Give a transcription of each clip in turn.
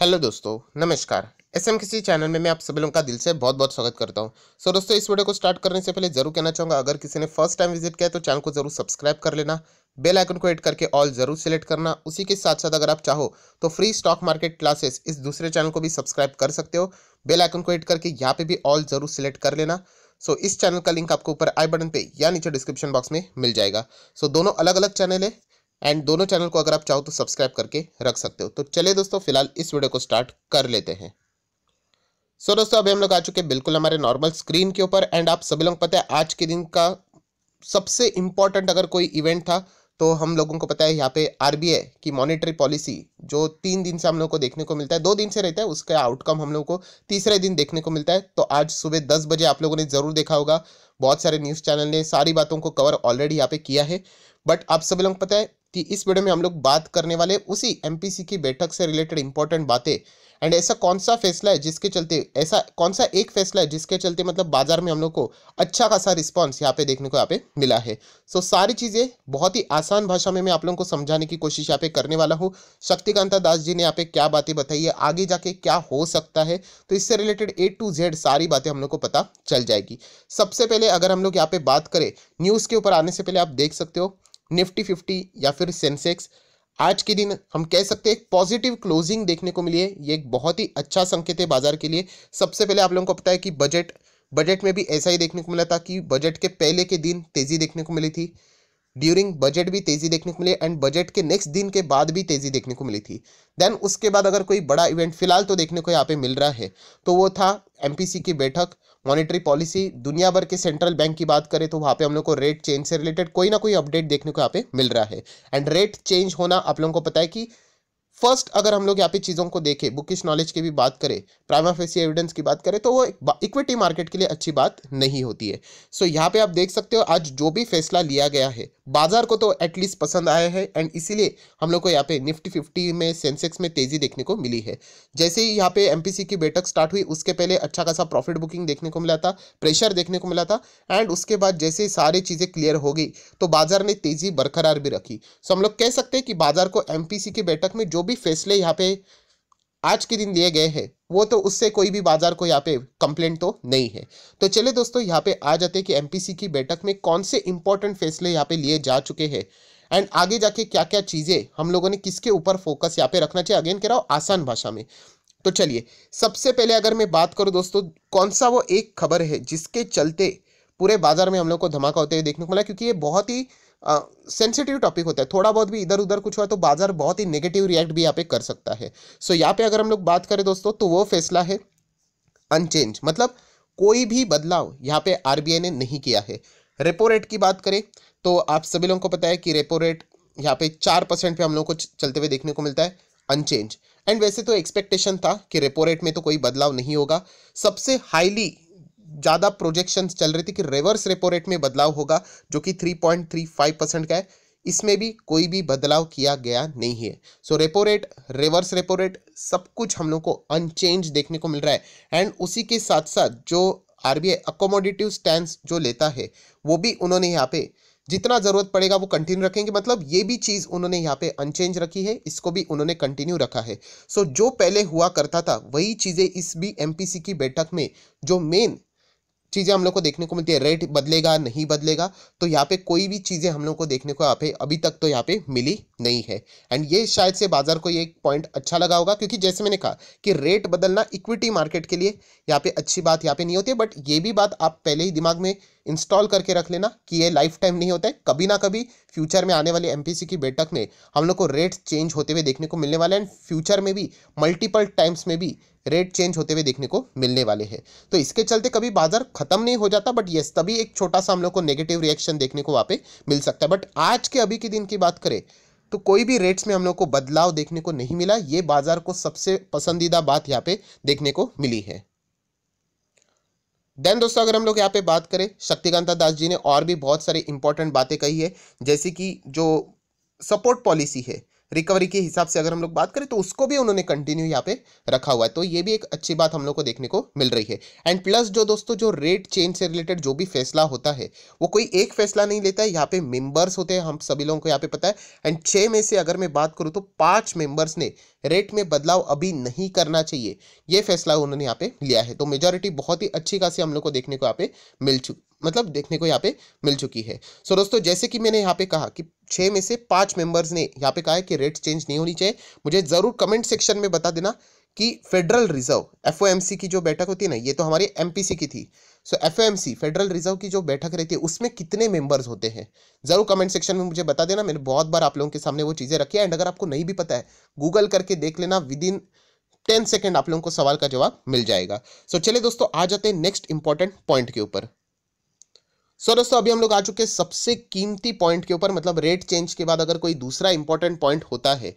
Hello दोस्तों नमस्कार S M किसी चैनल में मैं आप सभी लोगों का दिल से बहुत बहुत स्वागत करता हूं सो so, दोस्तों इस वीडियो को स्टार्ट करने से पहले जरूर कहना चाहूँगा अगर किसी ने फर्स्ट टाइम विजिट किया तो चैनल को जरूर सब्सक्राइब कर लेना बेल आइकन को एड करके ऑल जरूर सेलेक्ट करना उसी के साथ साथ अगर आप चाहो तो फ्री स्टॉक मार्केट क्लासेस इस दूसरे चैनल को भी सब्सक्राइब कर सकते हो बेल आइकन को एड करके यहाँ पे भी ऑल जरूर सेलेक्ट कर लेना सो so, इस चैनल का लिंक आपको ऊपर आई बटन पे या नीचे डिस्क्रिप्शन बॉक्स में मिल जाएगा सो so, दोनों अलग अलग चैनल है एंड दोनों चैनल को अगर आप चाहो तो सब्सक्राइब करके रख सकते हो तो चलिए दोस्तों फिलहाल इस वीडियो को स्टार्ट कर लेते हैं सो so, दोस्तों अभी हम लोग आ चुके हैं बिल्कुल हमारे नॉर्मल स्क्रीन के ऊपर एंड आप सभी लोग पता है आज के दिन का सबसे इम्पॉर्टेंट अगर कोई इवेंट था तो हम लोगों को पता है यहाँ पे आरबीआई की मॉनेटरी पॉलिसी जो तीन दिन से हम लोग को देखने को मिलता है दो दिन से रहता है उसका आउटकम हम लोग को तीसरे दिन देखने को मिलता है तो आज सुबह दस बजे आप लोगों ने ज़रूर देखा होगा बहुत सारे न्यूज़ चैनल ने सारी बातों को कवर ऑलरेडी यहाँ पे किया है बट आप सभी लोग पता है कि इस वीडियो में हम लोग बात करने वाले उसी एमपीसी की बैठक से रिलेटेड इंपॉर्टेंट बातें एंड ऐसा कौन सा फैसला है जिसके चलते ऐसा कौन सा एक फैसला है जिसके चलते मतलब बाजार में हम लोग को अच्छा खासा रिस्पांस यहाँ पे देखने को यहाँ पे मिला है सो so, सारी चीज़ें बहुत ही आसान भाषा में मैं आप लोगों को समझाने की कोशिश यहाँ पे करने वाला हूँ शक्तिकांता दास जी ने यहाँ पे क्या बातें बताई है आगे जाके क्या हो सकता है तो इससे रिलेटेड ए टू जेड सारी बातें हम लोग को पता चल जाएगी सबसे पहले अगर हम लोग यहाँ पे बात करें न्यूज़ के ऊपर आने से पहले आप देख सकते हो निफ्टी फिफ्टी या फिर सेंसेक्स आज के दिन हम कह सकते हैं एक पॉजिटिव क्लोजिंग देखने को मिली है ये एक बहुत ही अच्छा संकेत है बाजार के लिए सबसे पहले आप लोगों को पता है कि बजट बजट में भी ऐसा ही देखने को मिला था कि बजट के पहले के दिन तेजी देखने को मिली थी ड्यूरिंग बजट भी तेज़ी देखने को मिली एंड बजट के नेक्स्ट दिन के बाद भी तेज़ी देखने को मिली थी देन उसके बाद अगर कोई बड़ा इवेंट फिलहाल तो देखने को यहाँ पे मिल रहा है तो वो था एमपीसी की बैठक मॉनेटरी पॉलिसी दुनिया भर के सेंट्रल बैंक की बात करें तो वहाँ पे हम लोग को रेट चेंज से रिलेटेड कोई ना कोई अपडेट देखने को यहाँ पे मिल रहा है एंड रेट चेंज होना आप लोगों को पता है कि फर्स्ट अगर हम लोग यहाँ पे चीज़ों को देखें बुकिश नॉलेज की भी बात करें प्राइमा फेसी एविडेंस की बात करें तो वो इक्विटी मार्केट के लिए अच्छी बात नहीं होती है सो so, यहाँ पे आप देख सकते हो आज जो भी फैसला लिया गया है बाजार को तो एटलीस्ट पसंद आया है एंड इसीलिए हम लोग को यहाँ पे निफ्टी फिफ्टी में सेंसेक्स में तेजी देखने को मिली है जैसे ही यहाँ पे एमपीसी की बैठक स्टार्ट हुई उसके पहले अच्छा खासा प्रॉफिट बुकिंग देखने को मिला था प्रेशर देखने को मिला था एंड उसके बाद जैसे सारी चीज़ें क्लियर हो गई तो बाजार ने तेजी बरकरार भी रखी सो हम लोग कह सकते हैं कि बाजार को एम की बैठक में जो भी फैसले यहाँ पे आज के दिन दिए गए हैं वो तो उससे कोई भी बाजार को यहाँ पे कंप्लेंट तो नहीं है तो चले दोस्तों यहाँ पे आ जाते कि एमपीसी की बैठक में कौन से इंपॉर्टेंट फैसले यहाँ पे लिए जा चुके हैं एंड आगे जाके क्या क्या चीज़ें हम लोगों ने किसके ऊपर फोकस यहाँ पे रखना चाहिए अगेन कह रहा हूँ आसान भाषा में तो चलिए सबसे पहले अगर मैं बात करूँ दोस्तों कौन सा वो एक खबर है जिसके चलते पूरे बाजार में हम लोग को धमाका होते हुए देखने को मिला क्योंकि ये बहुत ही सेंसिटिव टॉपिक होता है थोड़ा बहुत भी इधर उधर कुछ हुआ तो बाजार बहुत ही नेगेटिव रिएक्ट भी यहाँ पे कर सकता है सो so, यहाँ पे अगर हम लोग बात करें दोस्तों तो वो फैसला है अनचेंज मतलब कोई भी बदलाव यहाँ पे आरबीआई ने नहीं किया है रेपो रेट की बात करें तो आप सभी लोगों को पता है कि रेपो रेट यहाँ पे चार परसेंट पे हम लोग को चलते हुए देखने को मिलता है अनचेंज एंड वैसे तो एक्सपेक्टेशन था कि रेपो रेट में तो कोई बदलाव नहीं होगा सबसे हाईली ज़्यादा प्रोजेक्शंस चल रही थी कि रिवर्स रेपो रेट में बदलाव होगा जो कि 3.35 परसेंट का है इसमें भी कोई भी बदलाव किया गया नहीं है so repo rate reverse repo rate सब कुछ हम लोग को अनचेंज देखने को मिल रहा है एंड उसी के साथ साथ जो आर बी अकोमोडेटिव स्टैंड जो लेता है वो भी उन्होंने यहाँ पे जितना ज़रूरत पड़ेगा वो कंटिन्यू रखेंगे मतलब ये भी चीज़ उन्होंने यहाँ पे अनचेंज रखी है इसको भी उन्होंने कंटिन्यू रखा है सो so, जो पहले हुआ करता था वही चीज़ें इस भी एमपीसी की बैठक में जो मेन चीज़ें हम लोग को देखने को मिलती है रेट बदलेगा नहीं बदलेगा तो यहाँ पे कोई भी चीज़ें हम लोग को देखने को यहाँ पे अभी तक तो यहाँ पे मिली नहीं है एंड ये शायद से बाजार को ये एक पॉइंट अच्छा लगा होगा क्योंकि जैसे मैंने कहा कि रेट बदलना इक्विटी मार्केट के लिए यहाँ पे अच्छी बात यहाँ पे नहीं होती है बट ये भी बात आप पहले ही दिमाग में इंस्टॉल करके रख लेना कि ये लाइफ टाइम नहीं होता है कभी ना कभी फ्यूचर में आने वाले एम की बैठक में हम लोग को रेट चेंज होते हुए देखने को मिलने वाला है एंड फ्यूचर में भी मल्टीपल टाइम्स में भी रेट चेंज होते हुए देखने को मिलने वाले हैं तो इसके चलते कभी बाजार खत्म नहीं हो जाता बट यस तभी एक छोटा सा हम लोग को नेगेटिव रिएक्शन देखने को वहाँ पे मिल सकता है बट आज के अभी के दिन की बात करें तो कोई भी रेट्स में हम लोग को बदलाव देखने को नहीं मिला ये बाजार को सबसे पसंदीदा बात यहाँ पे देखने को मिली है देन दोस्तों अगर हम लोग यहाँ पे बात करें शक्तिकांता दास जी ने और भी बहुत सारी इंपॉर्टेंट बातें कही है जैसे कि जो सपोर्ट पॉलिसी है रिकवरी के हिसाब से अगर हम लोग बात करें तो उसको भी उन्होंने कंटिन्यू यहाँ पे रखा हुआ है तो ये भी एक अच्छी बात हम लोग को देखने को मिल रही है एंड प्लस जो दोस्तों जो रेट चेंज से रिलेटेड जो भी फैसला होता है वो कोई एक फैसला नहीं लेता है यहाँ पे मेंबर्स होते हैं हम सभी लोगों को यहाँ पे पता है एंड छः में से अगर मैं बात करूँ तो पाँच मेंबर्स ने रेट में बदलाव अभी नहीं करना चाहिए ये फैसला उन्होंने यहाँ पे लिया है तो मेजोरिटी बहुत ही अच्छी खासी हम लोग को देखने को यहाँ पे मिल चुकी मतलब देखने को यहाँ पे मिल चुकी है सो so, दोस्तों जैसे कि मैंने यहाँ पे कहा कि छः में से पाँच मेंबर्स ने यहाँ पे कहा है कि रेट चेंज नहीं होनी चाहिए मुझे ज़रूर कमेंट सेक्शन में बता देना कि फेडरल रिजर्व एफ की जो बैठक होती है ना ये तो हमारी एम की थी so so, F federal reserve की जो बैठक रहती है उसमें कितने मेंबर्स होते हैं ज़रूर कमेंट सेक्शन में मुझे बता देना मैंने बहुत बार आप लोगों के सामने वो चीज़ें रखी है एंड अगर आपको नहीं भी पता है गूगल करके देख लेना विद इन टेन सेकेंड आप लोगों को सवाल का जवाब मिल जाएगा सो so, चले दोस्तों आ जाते हैं नेक्स्ट इंपॉर्टेंट पॉइंट के ऊपर सो दोस्तों अभी हम लोग आ चुके हैं सबसे कीमती पॉइंट के ऊपर मतलब रेट चेंज के बाद अगर कोई दूसरा इंपॉर्टेंट पॉइंट होता है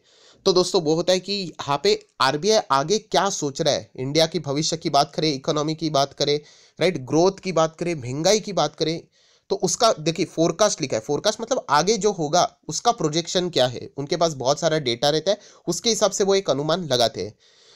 तो दोस्तों वो होता है कि यहाँ पे आरबीआई आगे क्या सोच रहा है इंडिया की भविष्य की बात करें इकोनॉमी की बात करें राइट ग्रोथ की बात करें महंगाई की बात करें तो उसका देखिए फोरकास्ट लिखा है फोरकास्ट मतलब आगे जो होगा उसका प्रोजेक्शन क्या है उनके पास बहुत सारा डेटा रहता है उसके हिसाब से वो एक अनुमान लगाते हैं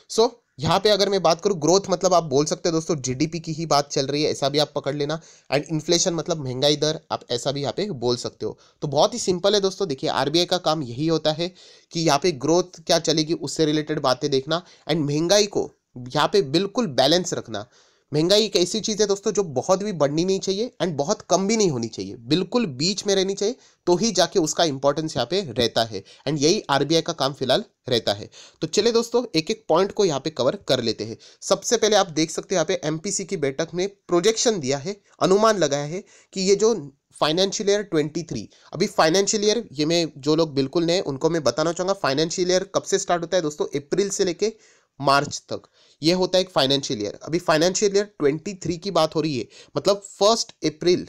सो so, यहाँ पे अगर मैं बात करूँ ग्रोथ मतलब आप बोल सकते हैं दोस्तों जीडीपी की ही बात चल रही है ऐसा भी आप पकड़ लेना एंड इन्फ्लेशन मतलब महंगाई दर आप ऐसा भी यहाँ पे बोल सकते हो तो बहुत ही सिंपल है दोस्तों देखिए आरबीआई का काम यही होता है कि यहाँ पे ग्रोथ क्या चलेगी उससे रिलेटेड बातें देखना एंड महंगाई को यहाँ पे बिल्कुल बैलेंस रखना महंगाई एक ऐसी चीज़ है दोस्तों जो बहुत भी बढ़नी नहीं चाहिए एंड बहुत कम भी नहीं होनी चाहिए बिल्कुल बीच में रहनी चाहिए तो ही जाके उसका इंपॉर्टेंस यहाँ पे रहता है एंड यही आरबीआई का काम फिलहाल रहता है तो चले दोस्तों एक एक पॉइंट को यहाँ पे कवर कर लेते हैं सबसे पहले आप देख सकते हो यहाँ पे एम की बैठक में प्रोजेक्शन दिया है अनुमान लगाया है कि ये जो फाइनेंशियल ईयर 23 अभी फाइनेंशियल ईयर ये मैं जो लोग बिल्कुल नए उनको मैं बताना चाहूँगा फाइनेंशियल ईयर कब से स्टार्ट होता है दोस्तों अप्रैल से लेके मार्च तक ये होता है एक फाइनेंशियल ईयर अभी फाइनेंशियल ईयर ट्वेंटी थ्री की बात हो रही है मतलब फर्स्ट अप्रैल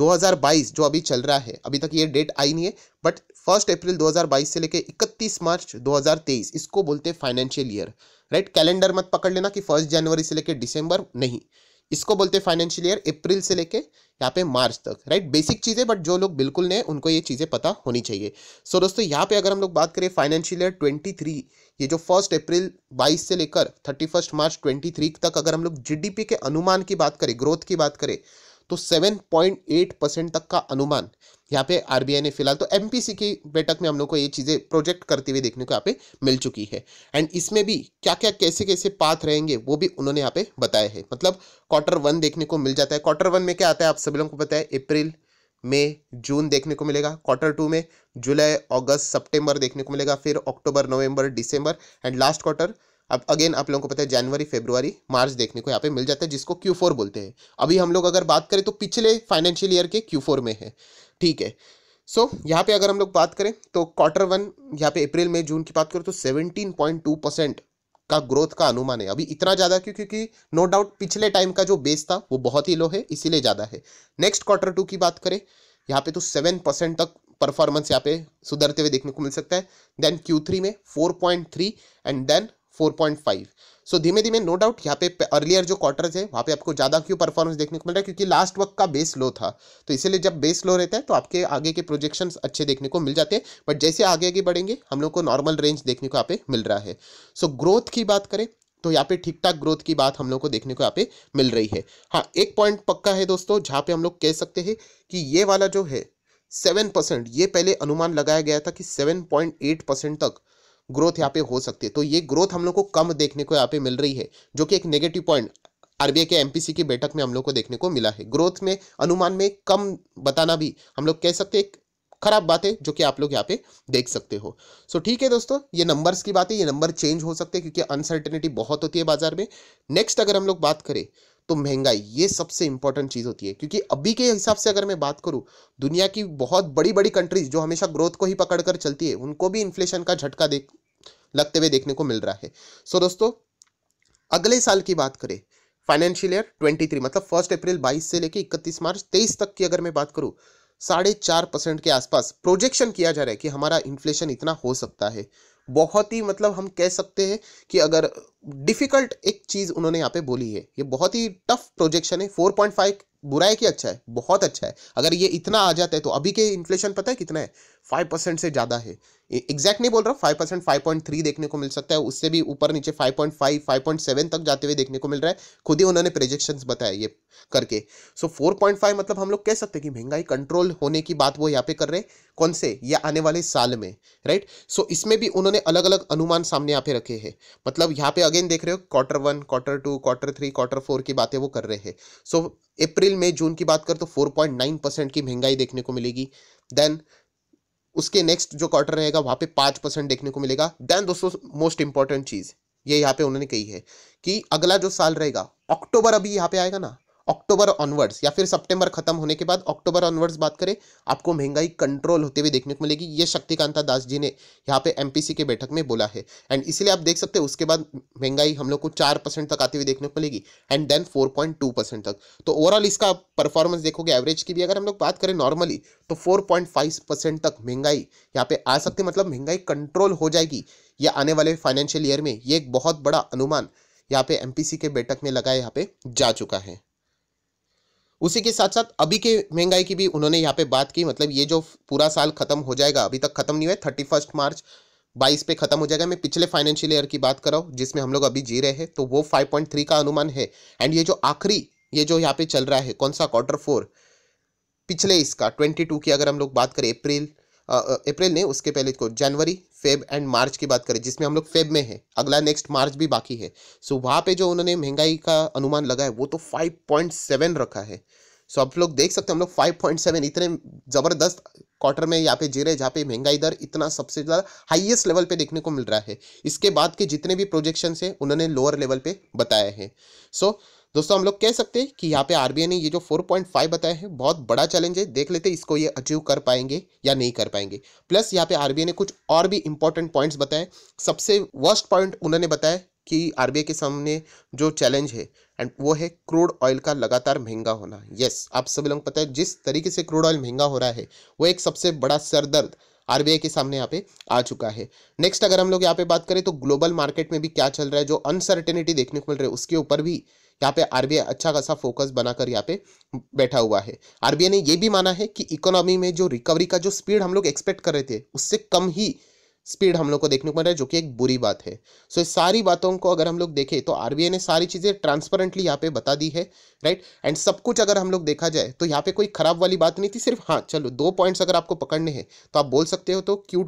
2022 जो अभी चल रहा है अभी तक ये डेट आई नहीं है बट फर्स्ट अप्रैल 2022 से लेके 31 मार्च 2023 इसको बोलते हैं फाइनेंशियल ईयर राइट कैलेंडर मत पकड़ लेना कि फर्स्ट जनवरी से लेके दिसंबर नहीं इसको बोलते हैं फाइनेंशियल ईयर अप्रैल से लेके यहाँ पे मार्च तक राइट बेसिक चीज़ें बट जो लोग बिल्कुल नए उनको ये चीज़ें पता होनी चाहिए सो so, दोस्तों यहाँ पे अगर हम लोग बात करें फाइनेंशियल ईयर ट्वेंटी ये जो फर्स्ट अप्रैल 22 से लेकर 31 मार्च 23 तक अगर हम लोग जीडीपी के अनुमान की बात करें ग्रोथ की बात करें तो 7.8 परसेंट तक का अनुमान यहाँ पे आरबीआई ने फिलहाल तो एमपीसी की बैठक में हम लोग को ये चीज़ें प्रोजेक्ट करते हुए देखने को यहाँ पे मिल चुकी है एंड इसमें भी क्या क्या कैसे कैसे पाथ रहेंगे वो भी उन्होंने यहाँ पे बताया है मतलब क्वार्टर वन देखने को मिल जाता है क्वार्टर वन में क्या आता है आप सभी लोगों को पता है अप्रैल मई जून देखने को मिलेगा क्वार्टर टू में जुलाई अगस्त सितंबर देखने को मिलेगा फिर अक्टूबर नवंबर दिसंबर एंड लास्ट क्वार्टर अब अगेन आप लोगों को पता है जनवरी फेब्रुवरी मार्च देखने को यहाँ पे मिल जाता है जिसको क्यू फोर बोलते हैं अभी हम लोग अगर बात करें तो पिछले फाइनेंशियल ईयर के क्यू फोर में है ठीक है सो so, यहाँ पे अगर हम लोग बात करें तो क्वार्टर वन यहाँ पे अप्रैल मई जून की बात करें तो टू परसेंट का ग्रोथ का अनुमान है अभी इतना ज़्यादा क्यों क्योंकि नो डाउट पिछले टाइम का जो बेस था वो बहुत ही लो है इसीलिए ज़्यादा है नेक्स्ट क्वार्टर टू की बात करें यहाँ पे तो सेवन परसेंट तक परफॉर्मेंस यहाँ पे सुधरते हुए देखने को मिल सकता है देन क्यू थ्री में four point three and then 4.5 so धीमे धीमे नो डाउट यहाँ पे अर्लियर जो क्वार्टर्स है वहाँ पे आपको ज़्यादा क्यों परफॉर्मेंस देखने को मिल रहा है क्योंकि लास्ट वक्त का बेस लो था तो इसीलिए जब बेस लो रहता है तो आपके आगे के प्रोजेक्शंस अच्छे देखने को मिल जाते हैं बट जैसे आगे आगे बढ़ेंगे हम लोग को नॉर्मल रेंज देखने को यहाँ पे मिल रहा है सो so, ग्रोथ की बात करें तो यहाँ पे ठीक ठाक ग्रोथ की बात हम लोग को देखने को यहाँ पे मिल रही है हाँ एक पॉइंट पक्का है दोस्तों जहाँ पे हम लोग कह सकते हैं कि ये वाला जो है सेवन परसेंट ये पहले अनुमान लगाया गया था कि सेवन पॉइंट एट परसेंट तक ग्रोथ यहाँ पे हो सकती है तो ये ग्रोथ हम लोग को कम देखने को यहाँ पे मिल रही है जो कि एक नेगेटिव पॉइंट आरबीआई के एमपीसी की बैठक में हम लोग को देखने को मिला है ग्रोथ में अनुमान में कम बताना भी हम लोग कह सकते हैं खराब बात है जो कि आप लोग यहाँ पे देख सकते हो सो so, ठीक है दोस्तों ये नंबर्स की बात है ये नंबर चेंज हो सकते हैं क्योंकि अनसर्टेनिटी बहुत होती है बाजार में नेक्स्ट अगर हम लोग बात करें तो महंगाई ये सबसे इंपॉर्टेंट चीज़ होती है क्योंकि अभी के हिसाब से अगर मैं बात करूँ दुनिया की बहुत बड़ी बड़ी कंट्रीज जो हमेशा ग्रोथ को ही पकड़ कर चलती है उनको भी इन्फ्लेशन का झटका देख लगते हुए देखने को मिल रहा है सो so, दोस्तों अगले साल की बात करें फाइनेंशियल ईयर 23 मतलब फर्स्ट अप्रैल 22 से लेकर 31 मार्च 23 तक की अगर मैं बात करूँ साढ़े चार परसेंट के आसपास प्रोजेक्शन किया जा रहा है कि हमारा इन्फ्लेशन इतना हो सकता है बहुत ही मतलब हम कह सकते हैं कि अगर डिफ़िकल्ट एक चीज़ उन्होंने यहाँ पे बोली है ये बहुत ही टफ प्रोजेक्शन है फोर पॉइंट फाइव बुरा है कि अच्छा है बहुत अच्छा है अगर ये इतना आ जाता है तो अभी के इन्फ्लेशन पता है कितना है फाइव परसेंट से ज़्यादा है एग्जैक्ट नहीं बोल रहा five percent five point three देखने को मिल सकता है उससे भी ऊपर नीचे five point five five point seven तक जाते हुए देखने को मिल रहा है खुद ही उन्होंने प्रोजेक्शन बताया ये करके सो फोर पॉइंट फाइव मतलब हम लोग कह सकते हैं कि महंगाई कंट्रोल होने की बात वो यहाँ पे कर रहे हैं कौन से या आने वाले साल में राइट right? सो so, इसमें भी उन्होंने अलग अलग अनुमान सामने यहाँ पे रखे हैं मतलब यहाँ पे अगेन देख रहे हो quarter one quarter two quarter three quarter four की बातें वो कर रहे हैं सो अप्रैल मई जून की बात कर तो फोर की महंगाई देखने को मिलेगी देन उसके नेक्स्ट जो क्वार्टर रहेगा वहां पे पांच परसेंट देखने को मिलेगा देन दोस्तों मोस्ट इंपॉर्टेंट चीज़ ये यहाँ पे उन्होंने कही है कि अगला जो साल रहेगा अक्टूबर अभी यहाँ पे आएगा ना अक्टूबर ऑनवर्ड्स या फिर सितंबर खत्म होने के बाद अक्टूबर ऑनवर्ड्स बात करें आपको महंगाई कंट्रोल होते हुए देखने को मिलेगी ये शक्तिकांता दास जी ने यहाँ पे एमपीसी के बैठक में बोला है एंड इसलिए आप देख सकते हैं उसके बाद महंगाई हम लोग को चार परसेंट तक आती हुई देखने को मिलेगी and then four point two percent तक तो ओवरऑल इसका परफॉर्मेंस देखोगे एवरेज की भी अगर हम लोग बात करें नॉर्मली तो फोर पॉइंट फाइव परसेंट तक महंगाई यहाँ पे आ सकती मतलब महंगाई कंट्रोल हो जाएगी या आने वाले फाइनेंशियल ईयर में ये एक बहुत बड़ा अनुमान यहाँ पे एमपीसी के बैठक में लगाए यहाँ पे जा चुका है उसी के साथ साथ अभी के महंगाई की भी उन्होंने यहाँ पे बात की मतलब ये जो पूरा साल खत्म हो जाएगा अभी तक खत्म नहीं हुआ थर्टी फर्स्ट मार्च बाईस पे खत्म हो जाएगा मैं पिछले फाइनेंशियल ईयर की बात कर रहा हूँ जिसमें हम लोग अभी जी रहे हैं तो वो फाइव पॉइंट थ्री का अनुमान है एंड ये जो आखिरी ये जो यहाँ पे चल रहा है कौन सा क्वार्टर फोर पिछले इसका ट्वेंटी टू की अगर हम लोग बात करें अप्रैल अप्रैल ने उसके पहले को तो जनवरी फेब एंड मार्च की बात करें जिसमें हम लोग फेब में हैं अगला नेक्स्ट मार्च भी बाकी है सो वहाँ पे जो उन्होंने महंगाई का अनुमान लगाया वो तो 5.7 रखा है सो आप लोग देख सकते हैं हम लोग 5.7 इतने ज़बरदस्त क्वार्टर में यहाँ पे जी रहे जहाँ पे महंगाई दर इतना सबसे ज़्यादा हाइएस्ट लेवल पे देखने को मिल रहा है इसके बाद के जितने भी प्रोजेक्शन है उन्होंने लोअर लेवल पे बताया है सो so, दोस्तों हम लोग कह सकते हैं कि यहाँ पे आरबीआई ने ये जो 4.5 बताया है बहुत बड़ा चैलेंज है देख लेते हैं इसको ये अचीव कर पाएंगे या नहीं कर पाएंगे प्लस यहाँ पे आरबीआई ने कुछ और भी इंपॉर्टेंट पॉइंट्स बताए सबसे वर्स्ट पॉइंट उन्होंने बताया कि आरबीआई के सामने जो चैलेंज है एंड वो है क्रूड ऑयल का लगातार महंगा होना यस आप सभी लोग पता है जिस तरीके से क्रूड ऑयल महंगा हो रहा है वो एक सबसे बड़ा सरदर्द आरबीआई के सामने यहाँ पे आ चुका है नेक्स्ट अगर हम लोग यहाँ पे बात करें तो ग्लोबल मार्केट में भी क्या चल रहा है जो अनसर्टेनिटी देखने को मिल रही है उसके ऊपर भी यहाँ पे आरबीआई अच्छा खासा फोकस बनाकर यहाँ पे बैठा हुआ है आरबीआई ने ये भी माना है कि इकोनॉमी में जो रिकवरी का जो स्पीड हम लोग एक्सपेक्ट कर रहे थे उससे कम ही स्पीड हम लोग को देखने को मिल रहा है जो कि एक बुरी बात है सो so, सारी बातों को अगर हम लोग देखें तो आरबीआई ने सारी चीज़ें ट्रांसपेरेंटली यहाँ पे बता दी है राइट एंड सब कुछ अगर हम लोग देखा जाए तो यहाँ पे कोई खराब वाली बात नहीं थी सिर्फ हाँ चलो दो पॉइंट्स अगर आपको पकड़ने हैं तो आप बोल सकते हो तो क्यू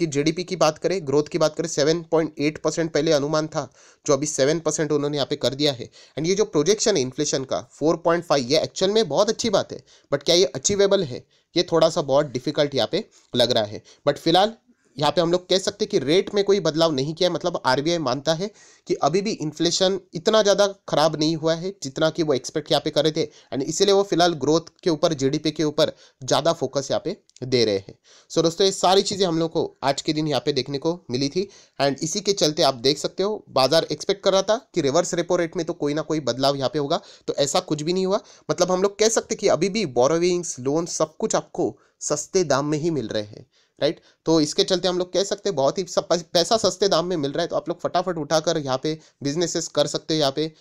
कि जीडीपी की बात करें ग्रोथ की बात करें सेवन पॉइंट एट परसेंट पहले अनुमान था जो अभी सेवन परसेंट उन्होंने यहाँ पे कर दिया है एंड ये जो प्रोजेक्शन है इन्फ्लेशन का फोर पॉइंट फाइव ये एक्चुअल में बहुत अच्छी बात है बट क्या ये अचीवेबल है ये थोड़ा सा बहुत डिफिकल्ट यहाँ पे लग रहा है बट फिलहाल यहाँ पे हम लोग कह सकते हैं कि रेट में कोई बदलाव नहीं किया है मतलब आरबीआई मानता है कि अभी भी इन्फ्लेशन इतना ज़्यादा खराब नहीं हुआ है जितना कि वो एक्सपेक्ट यहाँ पे कर रहे थे एंड इसीलिए वो फिलहाल ग्रोथ के ऊपर जीडीपी के ऊपर ज़्यादा फोकस यहाँ पे दे रहे हैं सो so दोस्तों ये सारी चीज़ें हम लोग को आज के दिन यहाँ पे देखने को मिली थी एंड इसी के चलते आप देख सकते हो बाजार एक्सपेक्ट कर रहा था कि रिवर्स रेपो रेट में तो कोई ना कोई बदलाव यहाँ पे होगा तो ऐसा कुछ भी नहीं हुआ मतलब हम लोग कह सकते कि अभी भी बोरोविंग्स लोन सब कुछ आपको सस्ते दाम में ही मिल रहे हैं राइट तो इसके चलते हम लोग कह सकते हैं बहुत ही सब पैसा सस्ते दाम में मिल रहा है तो आप लोग फटाफट उठाकर यहाँ पे बिजनेसेस कर सकते हो यहाँ पे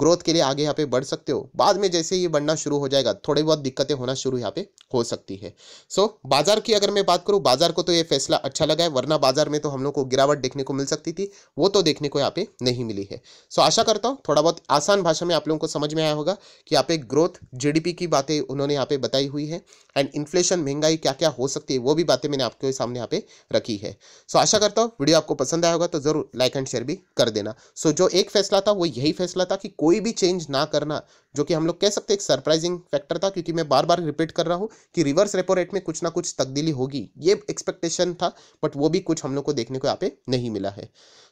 ग्रोथ के लिए आगे यहाँ पे बढ़ सकते हो बाद में जैसे ये बढ़ना शुरू हो जाएगा थोड़ी बहुत दिक्कतें होना शुरू यहाँ पे हो सकती है सो so, बाजार की अगर मैं बात करूँ बाजार को तो ये फैसला अच्छा लगा है वरना बाजार में तो हम लोग को गिरावट देखने को मिल सकती थी वो तो देखने को यहाँ पे नहीं मिली है सो so, आशा करता हूँ थोड़ा बहुत आसान भाषा में आप लोगों को समझ में आया होगा कि यहाँ पे ग्रोथ जी की बातें उन्होंने यहाँ पे बताई हुई है एंड इन्फ्लेशन महंगाई क्या क्या हो सकती है वो भी बातें मैंने आपके सामने यहाँ पे रखी है सो आशा करता हूँ वीडियो आपको पसंद आया होगा तो जरूर लाइक एंड शेयर भी कर देना सो जो एक फैसला था वो यही फैसला था कि कोई भी चेंज ना करना जो कि हम लोग कह सकते हैं एक सरप्राइजिंग फैक्टर था क्योंकि मैं बार बार रिपीट कर रहा हूँ कि रिवर्स रेपो रेट में कुछ ना कुछ तब्दीली होगी ये एक्सपेक्टेशन था बट वो भी कुछ हम लोग को देखने को यहाँ पे नहीं मिला है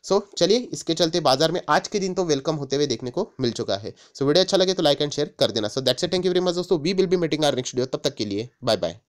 सो so, चलिए इसके चलते बाजार में आज के दिन तो वेलकम होते हुए देखने को मिल चुका है सो so, वीडियो अच्छा लगे तो लाइक एंड शेयर कर देना so that's thank you very much दोस्तों we will be meeting our next video तब तक के लिए बाय बाय